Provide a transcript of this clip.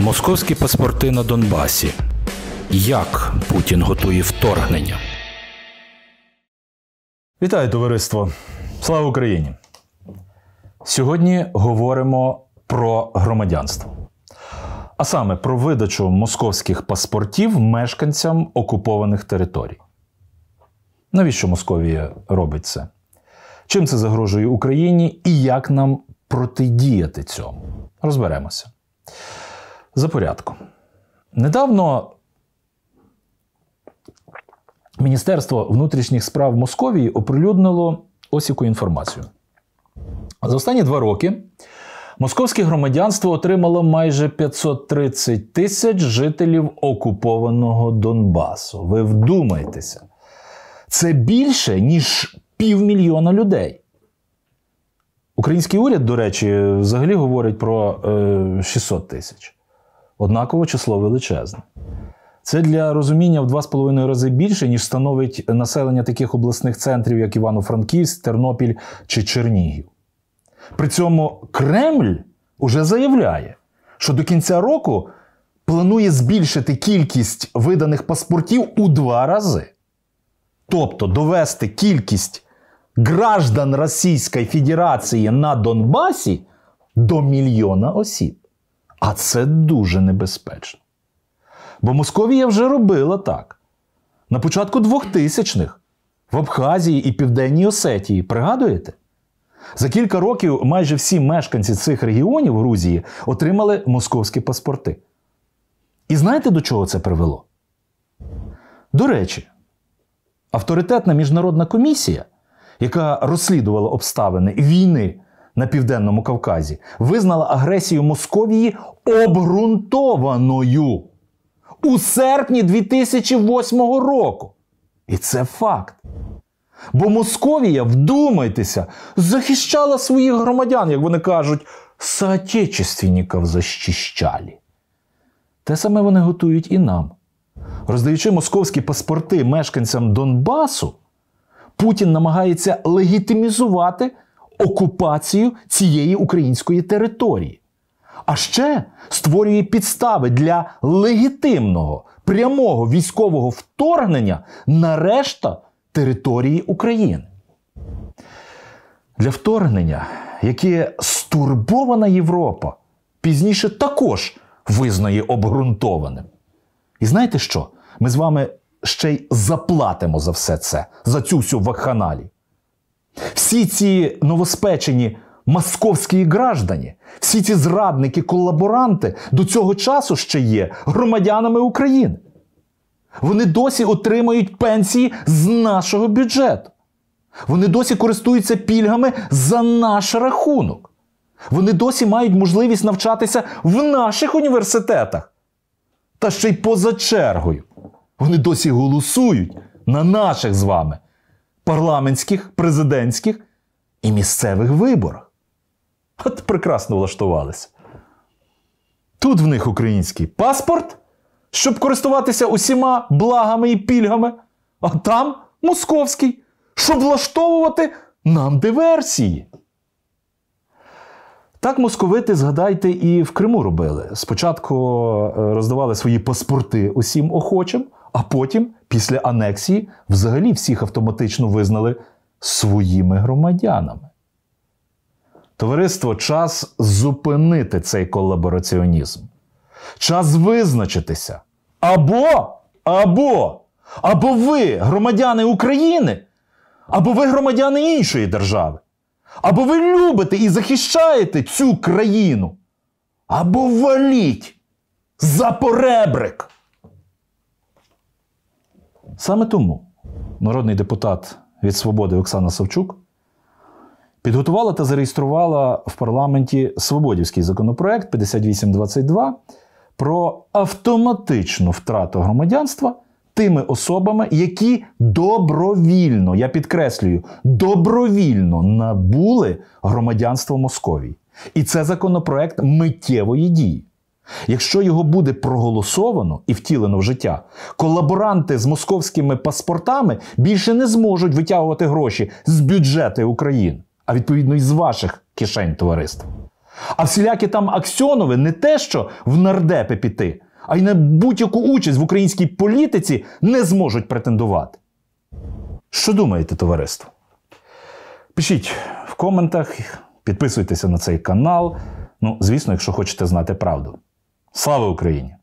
Московські паспорти на Донбасі. Як Путін готує вторгнення? Вітаю товариство. Слава Україні! Сьогодні говоримо про громадянство. А саме про видачу московських паспортів мешканцям окупованих територій. Навіщо Московія робить це? Чим це загрожує Україні і як нам протидіяти цьому? Розберемося. За порядком. Недавно Міністерство внутрішніх справ Московії оприлюднило ось яку інформацію. За останні два роки московське громадянство отримало майже 530 тисяч жителів окупованого Донбасу. Ви вдумайтеся, це більше, ніж півмільйона людей. Український уряд, до речі, взагалі говорить про 600 е, тисяч однаково число величезне. Це для розуміння в 2,5 рази більше, ніж становить населення таких обласних центрів, як Івано-Франківськ, Тернопіль чи Чернігів. При цьому Кремль уже заявляє, що до кінця року планує збільшити кількість виданих паспортів у два рази. Тобто довести кількість граждан Російської Федерації на Донбасі до мільйона осіб. А це дуже небезпечно. Бо Московія вже робила так. На початку 2000-х в Абхазії і Південній Осетії, пригадуєте? За кілька років майже всі мешканці цих регіонів Грузії отримали московські паспорти. І знаєте, до чого це привело? До речі, авторитетна міжнародна комісія, яка розслідувала обставини війни на південному Кавказі визнала агресію Московії обґрунтованою у серпні 2008 року. І це факт. Бо Московія, вдумайтеся, захищала своїх громадян, як вони кажуть, соотечественників защищали. Те саме вони готують і нам. Роздаючи московські паспорти мешканцям Донбасу, Путін намагається легітимізувати окупацію цієї української території, а ще створює підстави для легітимного прямого військового вторгнення на решта території України. Для вторгнення, яке стурбована Європа пізніше також визнає обґрунтованим. І знаєте що? Ми з вами ще й заплатимо за все це, за цю всю вакханалію. Всі ці новоспечені московські граждані, всі ці зрадники, колаборанти до цього часу ще є громадянами України. Вони досі отримують пенсії з нашого бюджету. Вони досі користуються пільгами за наш рахунок. Вони досі мають можливість навчатися в наших університетах. Та ще й поза чергою. Вони досі голосують на наших з вами парламентських, президентських і місцевих виборах. От прекрасно влаштувалися. Тут в них український паспорт, щоб користуватися усіма благами і пільгами, а там московський, щоб влаштовувати нам диверсії. Так московити, згадайте, і в Криму робили. Спочатку е, роздавали свої паспорти усім охочим, а потім, після анексії, взагалі всіх автоматично визнали своїми громадянами. Товариство час зупинити цей колабораціонізм. Час визначитися. Або, або, або ви громадяни України, або ви громадяни іншої держави. Або ви любите і захищаєте цю країну, або валіть за поребрик! Саме тому народний депутат від Свободи Оксана Савчук підготувала та зареєструвала в парламенті Свободівський законопроект 5822 про автоматичну втрату громадянства тими особами, які добровільно, я підкреслюю, добровільно набули громадянство Московії. І це законопроект миттєвої дії. Якщо його буде проголосовано і втілено в життя, колаборанти з московськими паспортами більше не зможуть витягувати гроші з бюджету України, а відповідно і з ваших кишень товариств. А всілякі там Аксьонови не те, що в нардепи піти, а й на будь-яку участь в українській політиці не зможуть претендувати. Що думаєте, товариство? Пишіть в коментах, підписуйтеся на цей канал. Ну, звісно, якщо хочете знати правду. Слава Україні!